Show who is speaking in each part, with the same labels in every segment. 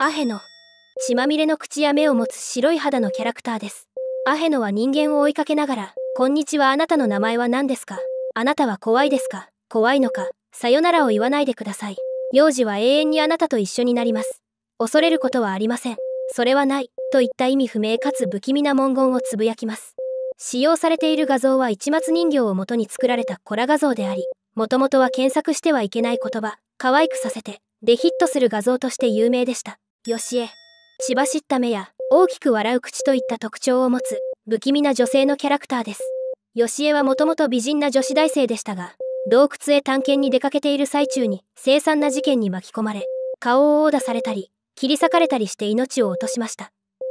Speaker 1: アヘノ血まみれの口や目を持つ白い肌のキャラクターですアヘノは人間を追いかけながら「こんにちはあなたの名前は何ですかあなたは怖いですか怖いのかさよならを言わないでください幼児は永遠にあなたと一緒になります恐れることはありませんそれはないといった意味不明かつ不気味な文言をつぶやきます使用されている画像は市松人形を元に作られたコラ画像でありもともとは検索してはいけない言葉可愛くさせてでヒットする画像として有名でしたよしえしばしった目や大きく笑う口といった特徴を持つ不気味な女性のキャラクターですよしえはもともと美人な女子大生でしたが洞窟へ探検に出かけている最中に凄惨な事件に巻き込まれ顔を殴打されたり切り裂かれたりして命を落としました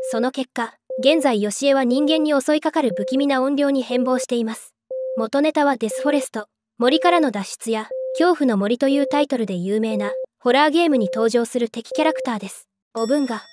Speaker 1: その結果現在よしえは人間に襲いかかる不気味な怨霊に変貌しています元ネタはデスフォレスト森からの脱出や恐怖の森というタイトルで有名なホラーゲームに登場する敵キャラクターですおぶんが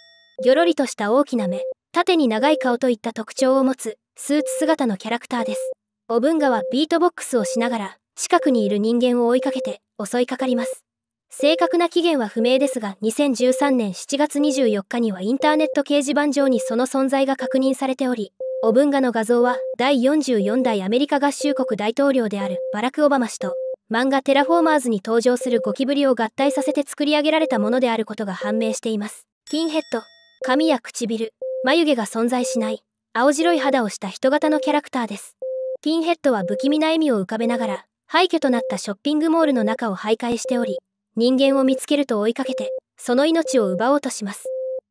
Speaker 1: ぎょろりとした大きな目縦に長い顔といった特徴を持つスーツ姿のキャラクターですおぶんがはビートボックスをしながら近くにいる人間を追いかけて襲いかかります正確な期限は不明ですが2013年7月24日にはインターネット掲示板上にその存在が確認されておりオブンガの画像は第44代アメリカ合衆国大統領であるバラク・オバマ氏と漫画「テラフォーマーズ」に登場するゴキブリを合体させて作り上げられたものであることが判明していますティンヘッド髪や唇眉毛が存在しない青白い肌をした人型のキャラクターですティンヘッドは不気味な笑みを浮かべながら廃墟となったショッピングモールの中を徘徊しており人間を見つけると追いかけてその命を奪おうとします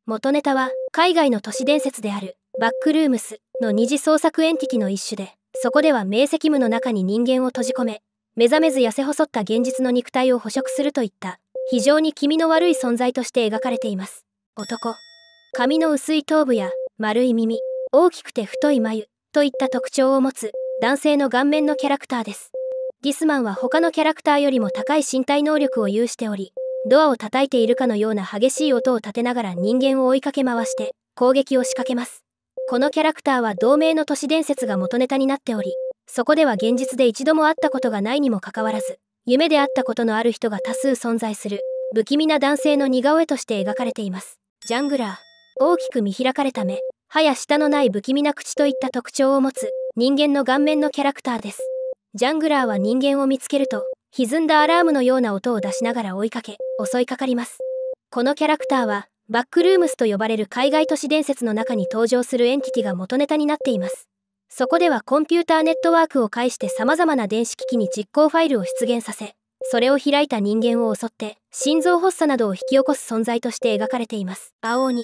Speaker 1: 元ネタは海外の都市伝説であるバックルームスの二次創作エンティティの一種でそこでは明晰夢の中に人間を閉じ込め目覚めず痩せ細った現実の肉体を捕食するといった非常に気味の悪い存在として描かれています男髪の薄い頭部や丸い耳大きくて太い眉といった特徴を持つ男性の顔面のキャラクターですディスマンは他のキャラクターよりも高い身体能力を有しておりドアを叩いているかのような激しい音を立てながら人間を追いかけ回して攻撃を仕掛けますこのキャラクターは同盟の都市伝説が元ネタになっておりそこでは現実で一度も会ったことがないにもかかわらず夢であったことのある人が多数存在する不気味な男性の似顔絵として描かれていますジャングラー大きく見開かれた目歯や舌のない不気味な口といった特徴を持つ人間の顔面のキャラクターですジャングラーは人間を見つけると歪んだアラームのような音を出しながら追いかけ襲いかかりますこのキャラクターはバックルームスと呼ばれる海外都市伝説の中に登場するエンティティが元ネタになっていますそこではコンピューターネットワークを介して様々な電子機器に実行ファイルを出現させそれを開いた人間を襲って心臓発作などを引き起こす存在として描かれています青鬼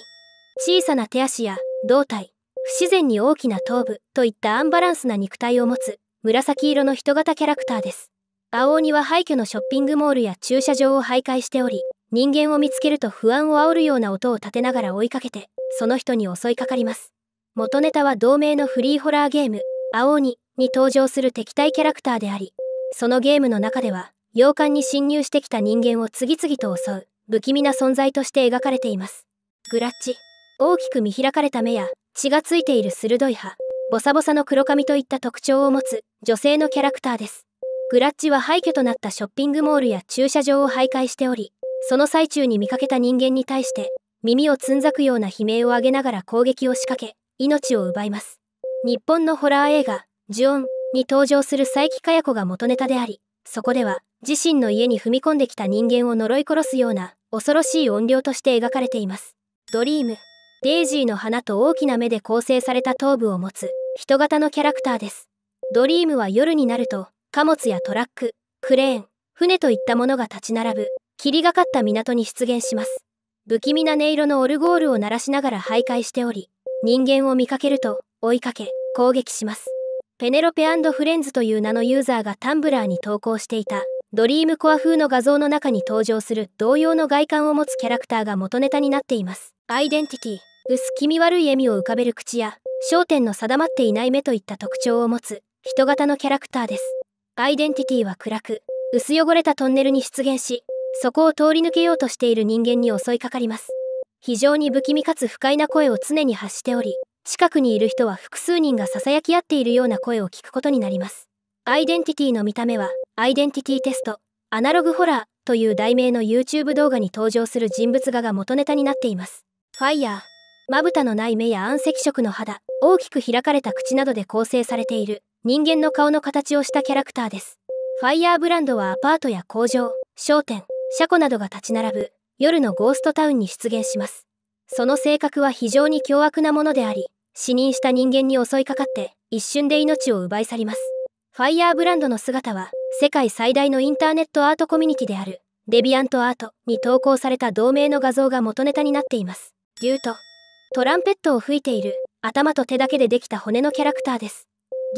Speaker 1: 小さな手足や胴体不自然に大きな頭部といったアンバランスな肉体を持つ紫色の人型キャラクターです青鬼は廃墟のショッピングモールや駐車場を徘徊しており人間を見つけると不安を煽るような音を立てながら追いかけてその人に襲いかかります元ネタは同名のフリーホラーゲーム「青鬼」に登場する敵対キャラクターでありそのゲームの中では洋館に侵入してきた人間を次々と襲う不気味な存在として描かれていますグラッチ大きく見開かれた目や血がついている鋭い歯ボサボサの黒髪といった特徴を持つ女性のキャラクターですグラッチは廃墟となったショッピングモールや駐車場を徘徊しておりその最中に見かけた人間に対して耳をつんざくような悲鳴を上げながら攻撃を仕掛け命を奪います日本のホラー映画「ジュオン」に登場する佐伯佳代子が元ネタでありそこでは自身の家に踏み込んできた人間を呪い殺すような恐ろしい怨霊として描かれていますドリームデイジーの花と大きな目で構成された頭部を持つ人型のキャラクターですドリームは夜になると貨物やトラッククレーン船といったものが立ち並ぶ霧がかった港に出現します不気味な音色のオルゴールを鳴らしながら徘徊しており人間を見かけると追いかけ攻撃しますペネロペフレンズという名のユーザーがタンブラーに投稿していたドリームコア風の画像の中に登場する同様の外観を持つキャラクターが元ネタになっています。アイデンティティ、薄気味悪い笑みを浮かべる口や、焦点の定まっていない目といった特徴を持つ、人型のキャラクターです。アイデンティティは暗く、薄汚れたトンネルに出現し、そこを通り抜けようとしている人間に襲いかかります。非常に不気味かつ不快な声を常に発しており、近くにいる人は複数人が囁き合っているような声を聞くことになります。アイデンティティの見た目は、アイデンティティテスト、アナログホラーという題名の YouTube 動画に登場する人物画が元ネタになっています。ファイヤー、まぶたのない目や暗赤色の肌、大きく開かれた口などで構成されている、人間の顔の形をしたキャラクターです。ファイヤーブランドはアパートや工場、商店、車庫などが立ち並ぶ、夜のゴーストタウンに出現します。その性格は非常に凶悪なものであり、死人した人間に襲いかかって、一瞬で命を奪い去ります。ファイヤーブランドの姿は世界最大のインターネットアートコミュニティであるデビアントアートに投稿された同名の画像が元ネタになっていますュとトランペットを吹いている頭と手だけでできた骨のキャラクターです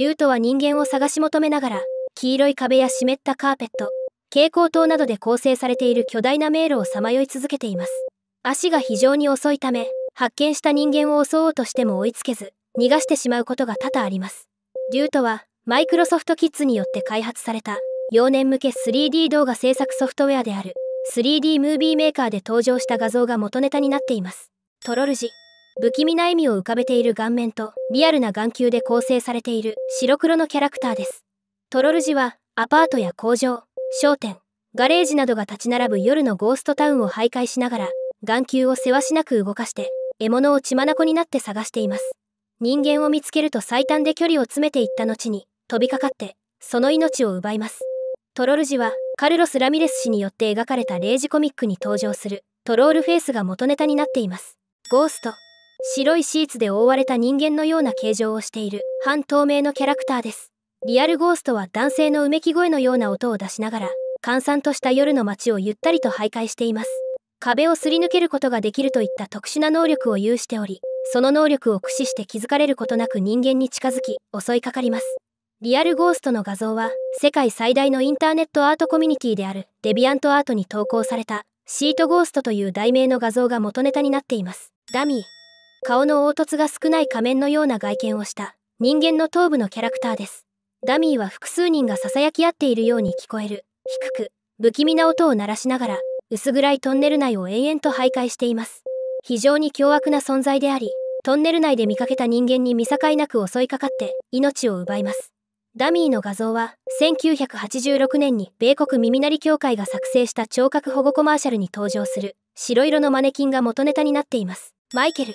Speaker 1: ーとは人間を探し求めながら黄色い壁や湿ったカーペット蛍光灯などで構成されている巨大な迷路をさまよい続けています足が非常に遅いため発見した人間を襲おうとしても追いつけず逃がしてしまうことが多々ありますーとはマイクロソフトキッズによって開発された幼年向け 3D 動画制作ソフトウェアである 3D ムービーメーカーで登場した画像が元ネタになっていますトロルジ不気味な笑みを浮かべている顔面とリアルな眼球で構成されている白黒のキャラクターですトロルジはアパートや工場商店ガレージなどが立ち並ぶ夜のゴーストタウンを徘徊しながら眼球をせわしなく動かして獲物を血眼になって探しています人間を見つけると最短で距離を詰めていった後に飛びかかってその命を奪いますトロルジはカルロス・ラミレス氏によって描かれたイジコミックに登場するトロールフェイスが元ネタになっていますゴースト白いシーツで覆われた人間のような形状をしている半透明のキャラクターですリアルゴーストは男性のうめき声のような音を出しながら閑散とした夜の街をゆったりと徘徊しています壁をすり抜けることができるといった特殊な能力を有しておりその能力を駆使して気づかれることなく人間に近づき襲いかかりますリアルゴーストの画像は世界最大のインターネットアートコミュニティであるデビアントアートに投稿されたシートゴーストという題名の画像が元ネタになっていますダミー顔の凹凸が少ない仮面のような外見をした人間の頭部のキャラクターですダミーは複数人がささやき合っているように聞こえる低く不気味な音を鳴らしながら薄暗いトンネル内を延々と徘徊しています非常に凶悪な存在でありトンネル内で見かけた人間に見境なく襲いかかって命を奪いますダミーの画像は1986年に米国耳鳴り協会が作成した聴覚保護コマーシャルに登場する白色のマネキンが元ネタになっていますマイケル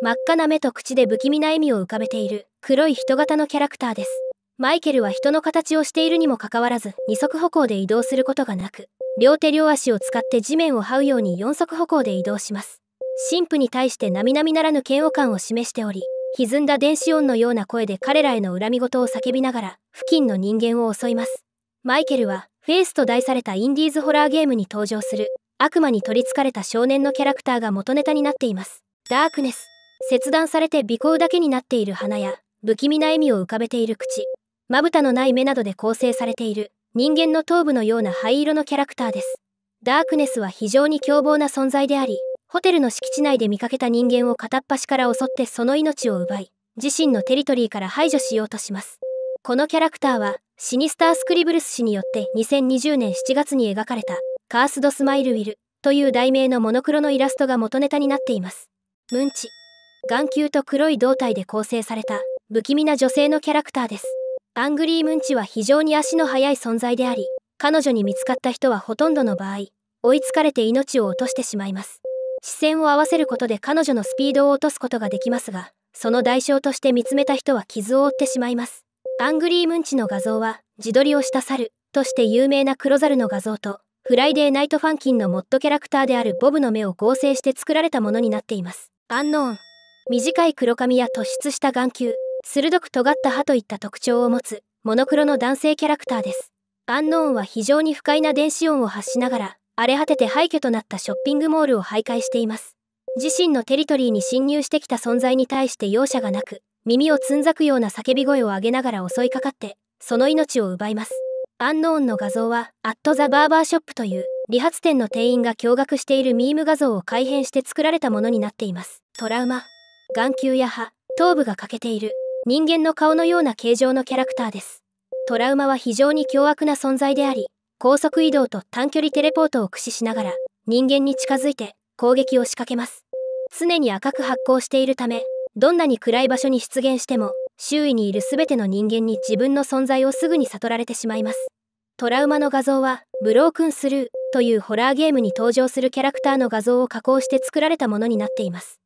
Speaker 1: 真っ赤な目と口で不気味な笑みを浮かべている黒い人型のキャラクターですマイケルは人の形をしているにもかかわらず二足歩行で移動することがなく両手両足を使って地面を這うように四足歩行で移動します神父に対して並々ならぬ嫌悪感を示しており歪んだ電子音のような声で彼らへの恨み事を叫びながら付近の人間を襲いますマイケルはフェイスと題されたインディーズホラーゲームに登場する悪魔に取りつかれた少年のキャラクターが元ネタになっていますダークネス切断されて尾行だけになっている鼻や不気味な笑みを浮かべている口まぶたのない目などで構成されている人間の頭部のような灰色のキャラクターですダークネスは非常に凶暴な存在でありホテルの敷地内で見かけた人間を片っ端から襲ってその命を奪い自身のテリトリーから排除しようとしますこのキャラクターはシニスター・スクリブルス氏によって2020年7月に描かれた「カースド・スマイル・ウィル」という題名のモノクロのイラストが元ネタになっていますムンチ眼球と黒い胴体で構成された不気味な女性のキャラクターですアングリー・ムンチは非常に足の速い存在であり彼女に見つかった人はほとんどの場合追いつかれて命を落としてしまいます視線を合わせることで彼女のスピードを落とすことができますが、その代償として見つめた人は傷を負ってしまいます。アングリームンチの画像は、自撮りをした猿として有名な黒猿の画像と、フライデーナイトファンキンのモッドキャラクターであるボブの目を合成して作られたものになっています。アンノーン。短い黒髪や突出した眼球、鋭く尖った歯といった特徴を持つ、モノクロの男性キャラクターです。アンノーンは非常に不快な電子音を発しながら、荒れ果てて廃墟となったショッピングモールを徘徊しています自身のテリトリーに侵入してきた存在に対して容赦がなく耳をつんざくような叫び声を上げながら襲いかかってその命を奪いますアンノーンの画像は「アット・ザ・バーバーショップ」という理髪店の店員が驚愕しているミーム画像を改変して作られたものになっていますトラウマ眼球や歯頭部が欠けている人間の顔のような形状のキャラクターですトラウマは非常に凶悪な存在であり高速移動と短距離テレポートを駆使しながら人間に近づいて攻撃を仕掛けます常に赤く発光しているためどんなに暗い場所に出現しても周囲にいる全ての人間に自分の存在をすぐに悟られてしまいますトラウマの画像はブロークンスルーというホラーゲームに登場するキャラクターの画像を加工して作られたものになっています